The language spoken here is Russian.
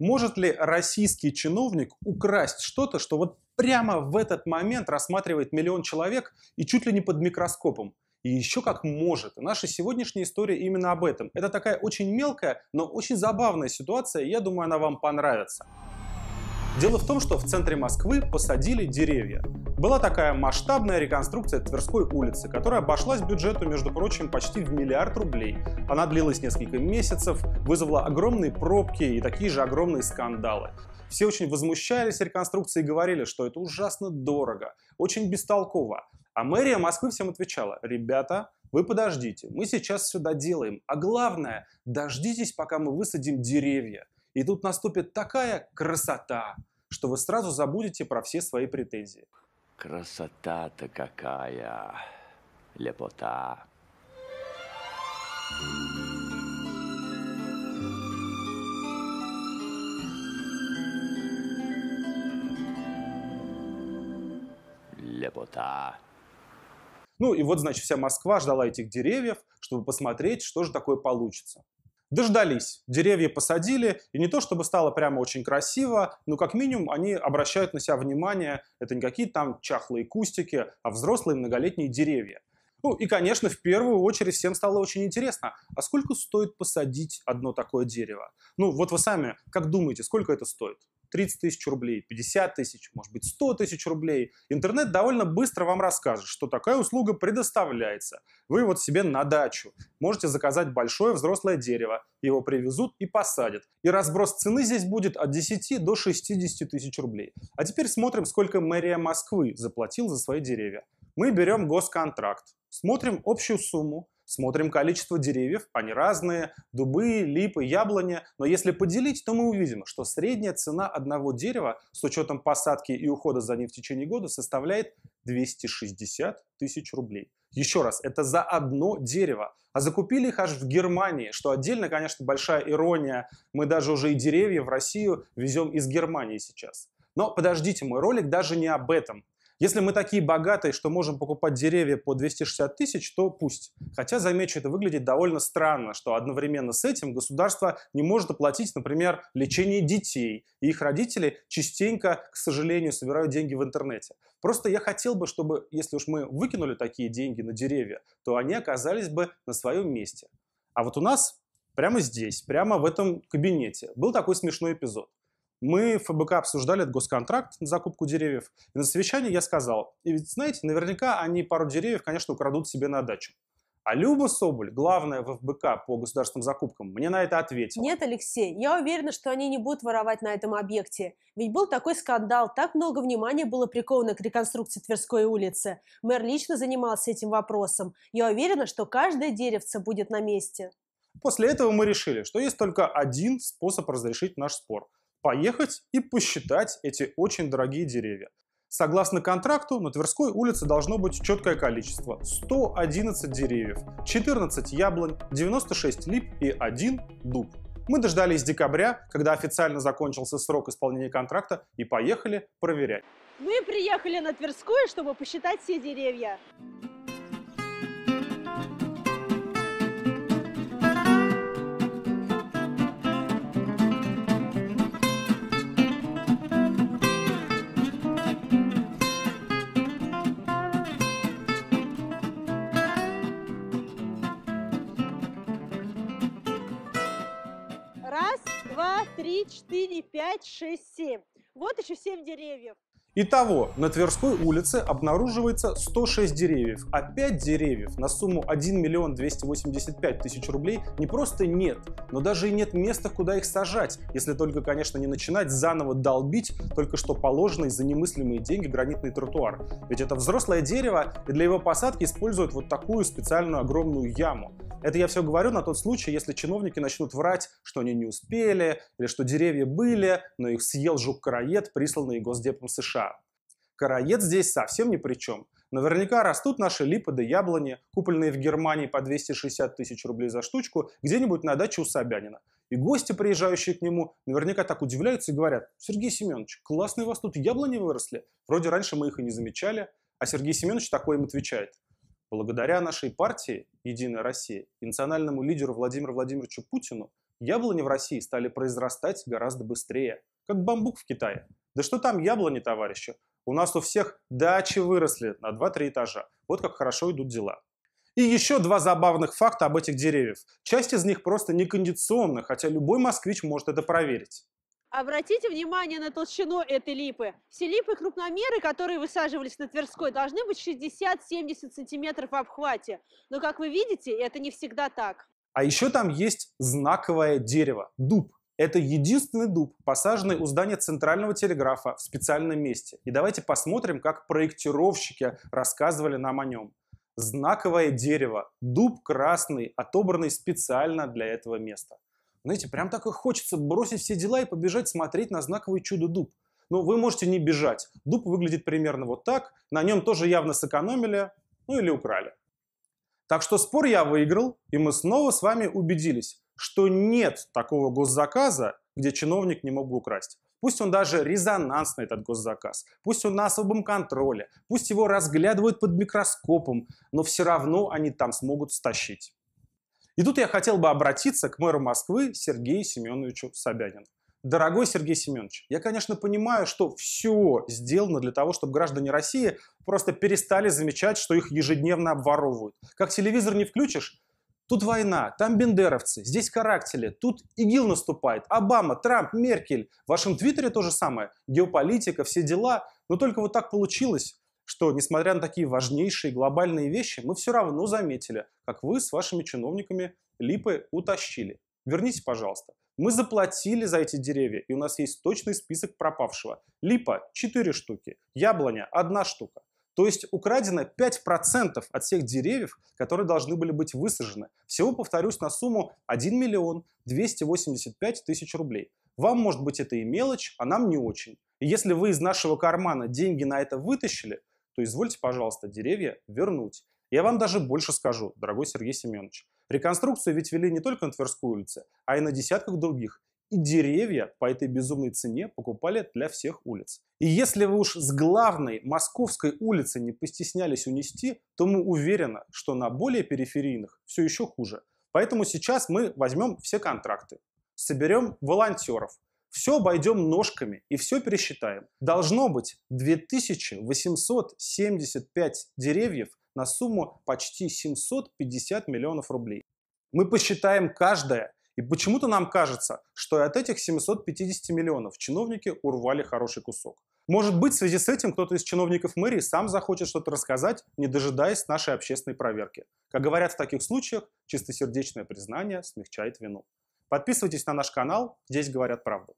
Может ли российский чиновник украсть что-то, что вот прямо в этот момент рассматривает миллион человек и чуть ли не под микроскопом? И еще как может. наша сегодняшняя история именно об этом. Это такая очень мелкая, но очень забавная ситуация, я думаю, она вам понравится. Дело в том, что в центре Москвы посадили деревья. Была такая масштабная реконструкция Тверской улицы, которая обошлась бюджету, между прочим, почти в миллиард рублей. Она длилась несколько месяцев, вызвала огромные пробки и такие же огромные скандалы. Все очень возмущались реконструкцией, и говорили, что это ужасно дорого, очень бестолково. А мэрия Москвы всем отвечала, ребята, вы подождите, мы сейчас сюда делаем, а главное, дождитесь, пока мы высадим деревья. И тут наступит такая красота, что вы сразу забудете про все свои претензии. Красота-то какая! Лепота! Лепота! Ну и вот, значит, вся Москва ждала этих деревьев, чтобы посмотреть, что же такое получится. Дождались, деревья посадили, и не то чтобы стало прямо очень красиво, но как минимум они обращают на себя внимание, это не какие-то там чахлые кустики, а взрослые многолетние деревья. Ну и, конечно, в первую очередь всем стало очень интересно, а сколько стоит посадить одно такое дерево? Ну вот вы сами как думаете, сколько это стоит? 30 тысяч рублей, 50 тысяч, может быть 100 тысяч рублей. Интернет довольно быстро вам расскажет, что такая услуга предоставляется. Вы вот себе на дачу можете заказать большое взрослое дерево, его привезут и посадят. И разброс цены здесь будет от 10 до 60 тысяч рублей. А теперь смотрим, сколько мэрия Москвы заплатил за свои деревья. Мы берем госконтракт, смотрим общую сумму, Смотрим количество деревьев, они разные, дубы, липы, яблони. Но если поделить, то мы увидим, что средняя цена одного дерева с учетом посадки и ухода за ним в течение года составляет 260 тысяч рублей. Еще раз, это за одно дерево. А закупили их аж в Германии, что отдельно, конечно, большая ирония. Мы даже уже и деревья в Россию везем из Германии сейчас. Но подождите, мой ролик даже не об этом. Если мы такие богатые, что можем покупать деревья по 260 тысяч, то пусть. Хотя, замечу, это выглядит довольно странно, что одновременно с этим государство не может оплатить, например, лечение детей. И их родители частенько, к сожалению, собирают деньги в интернете. Просто я хотел бы, чтобы, если уж мы выкинули такие деньги на деревья, то они оказались бы на своем месте. А вот у нас прямо здесь, прямо в этом кабинете был такой смешной эпизод мы в ФБК обсуждали этот госконтракт на закупку деревьев. И на совещании я сказал, и ведь, знаете, наверняка они пару деревьев, конечно, украдут себе на дачу. А Люба Соболь, главная в ФБК по государственным закупкам, мне на это ответила. Нет, Алексей, я уверена, что они не будут воровать на этом объекте. Ведь был такой скандал, так много внимания было приковано к реконструкции Тверской улицы. Мэр лично занимался этим вопросом. Я уверена, что каждое деревце будет на месте. После этого мы решили, что есть только один способ разрешить наш спор – поехать и посчитать эти очень дорогие деревья. Согласно контракту, на Тверской улице должно быть четкое количество – 111 деревьев, 14 яблонь, 96 лип и 1 дуб. Мы дождались декабря, когда официально закончился срок исполнения контракта, и поехали проверять. Мы приехали на Тверскую, чтобы посчитать все деревья. 3, 4, 5, 6, 7. Вот еще 7 деревьев. Итого, на Тверской улице обнаруживается 106 деревьев, а 5 деревьев на сумму 1 миллион 285 тысяч рублей не просто нет, но даже и нет места, куда их сажать, если только, конечно, не начинать заново долбить только что положенный за немыслимые деньги гранитный тротуар. Ведь это взрослое дерево, и для его посадки используют вот такую специальную огромную яму. Это я все говорю на тот случай, если чиновники начнут врать, что они не успели, или что деревья были, но их съел жук-караед, присланный Госдепом США. Короед здесь совсем ни при чем. Наверняка растут наши липы да яблони, купленные в Германии по 260 тысяч рублей за штучку, где-нибудь на даче у Собянина. И гости, приезжающие к нему, наверняка так удивляются и говорят, «Сергей Семенович, классные у вас тут яблони выросли. Вроде раньше мы их и не замечали». А Сергей Семенович такой им отвечает. Благодаря нашей партии «Единая Россия» и национальному лидеру Владимиру Владимировичу Путину яблони в России стали произрастать гораздо быстрее, как бамбук в Китае. Да что там яблони, товарищи? У нас у всех дачи выросли на 2-3 этажа. Вот как хорошо идут дела. И еще два забавных факта об этих деревьях. Часть из них просто некондиционна, хотя любой москвич может это проверить. Обратите внимание на толщину этой липы. Все липы крупномеры, которые высаживались на Тверской, должны быть 60-70 сантиметров в обхвате. Но, как вы видите, это не всегда так. А еще там есть знаковое дерево – дуб. Это единственный дуб, посаженный у здания Центрального телеграфа в специальном месте. И давайте посмотрим, как проектировщики рассказывали нам о нем. Знаковое дерево, дуб красный, отобранный специально для этого места. Знаете, прям так и хочется бросить все дела и побежать смотреть на знаковый чудо-дуб. Но вы можете не бежать. Дуб выглядит примерно вот так. На нем тоже явно сэкономили, ну или украли. Так что спор я выиграл, и мы снова с вами убедились, что нет такого госзаказа, где чиновник не мог бы украсть. Пусть он даже резонансный, этот госзаказ, пусть он на особом контроле, пусть его разглядывают под микроскопом, но все равно они там смогут стащить. И тут я хотел бы обратиться к мэру Москвы Сергею Семеновичу Собянину. Дорогой Сергей Семенович, я, конечно, понимаю, что все сделано для того, чтобы граждане России просто перестали замечать, что их ежедневно обворовывают. Как телевизор не включишь, Тут война, там бендеровцы, здесь карактели, тут ИГИЛ наступает, Обама, Трамп, Меркель. В вашем твиттере то же самое, геополитика, все дела. Но только вот так получилось, что, несмотря на такие важнейшие глобальные вещи, мы все равно заметили, как вы с вашими чиновниками липы утащили. Верните, пожалуйста. Мы заплатили за эти деревья, и у нас есть точный список пропавшего. Липа – 4 штуки, яблоня – 1 штука. То есть украдено 5% от всех деревьев, которые должны были быть высажены. Всего, повторюсь, на сумму 1 миллион 285 тысяч рублей. Вам, может быть, это и мелочь, а нам не очень. И если вы из нашего кармана деньги на это вытащили, то извольте, пожалуйста, деревья вернуть. Я вам даже больше скажу, дорогой Сергей Семенович. Реконструкцию ведь вели не только на Тверской улице, а и на десятках других и деревья по этой безумной цене покупали для всех улиц. И если вы уж с главной московской улицы не постеснялись унести, то мы уверены, что на более периферийных все еще хуже. Поэтому сейчас мы возьмем все контракты, соберем волонтеров, все обойдем ножками и все пересчитаем. Должно быть 2875 деревьев на сумму почти 750 миллионов рублей. Мы посчитаем каждое и почему-то нам кажется, что от этих 750 миллионов чиновники урвали хороший кусок. Может быть, в связи с этим кто-то из чиновников мэрии сам захочет что-то рассказать, не дожидаясь нашей общественной проверки. Как говорят в таких случаях, чистосердечное признание смягчает вину. Подписывайтесь на наш канал, здесь говорят правду.